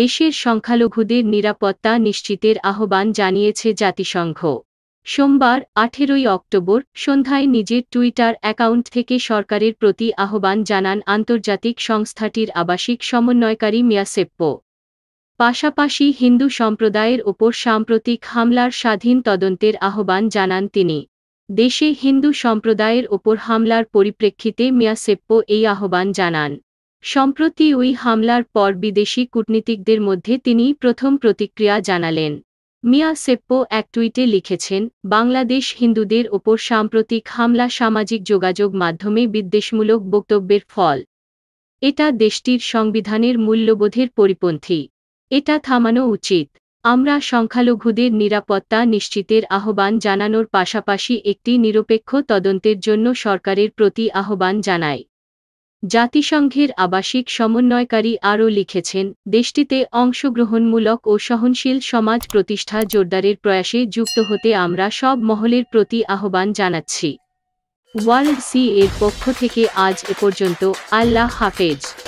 দেশের সংখ্যালঘুদের নিরাপত্তা নিশ্চিতের আহ্বান জানিয়েছে জাতিসংঘ সোমবার আঠেরোই অক্টোবর সন্ধ্যায় নিজের টুইটার অ্যাকাউন্ট থেকে সরকারের প্রতি আহ্বান জানান আন্তর্জাতিক সংস্থাটির আবাসিক সমন্বয়কারী মিয়াসেপ্পো পাশাপাশি হিন্দু সম্প্রদায়ের ওপর সাম্প্রতিক হামলার স্বাধীন তদন্তের আহ্বান জানান তিনি দেশে হিন্দু সম্প্রদায়ের ওপর হামলার পরিপ্রেক্ষিতে মিয়াসেপ্পো এই আহ্বান জানান সম্প্রতি ওই হামলার পর বিদেশি কূটনীতিকদের মধ্যে তিনি প্রথম প্রতিক্রিয়া জানালেন মিয়া সেপ্পো এক টুইটে লিখেছেন বাংলাদেশ হিন্দুদের ওপর সাম্প্রতিক হামলা সামাজিক যোগাযোগ মাধ্যমে বিদ্বেষমূলক বক্তব্যের ফল এটা দেশটির সংবিধানের মূল্যবোধের পরিপন্থী এটা থামানো উচিত আমরা সংখ্যালঘুদের নিরাপত্তা নিশ্চিতের আহ্বান জানানোর পাশাপাশি একটি নিরপেক্ষ তদন্তের জন্য সরকারের প্রতি আহ্বান জানাই জাতিসংঘের আবাসিক সমন্বয়কারী আরও লিখেছেন দেশটিতে অংশগ্রহণমূলক ও সহনশীল সমাজ প্রতিষ্ঠা জোরদারের প্রয়াসে যুক্ত হতে আমরা সব মহলের প্রতি আহ্বান জানাচ্ছি ওয়ার্ল্ড সি এর পক্ষ থেকে আজ এ পর্যন্ত আল্লাহ হাফেজ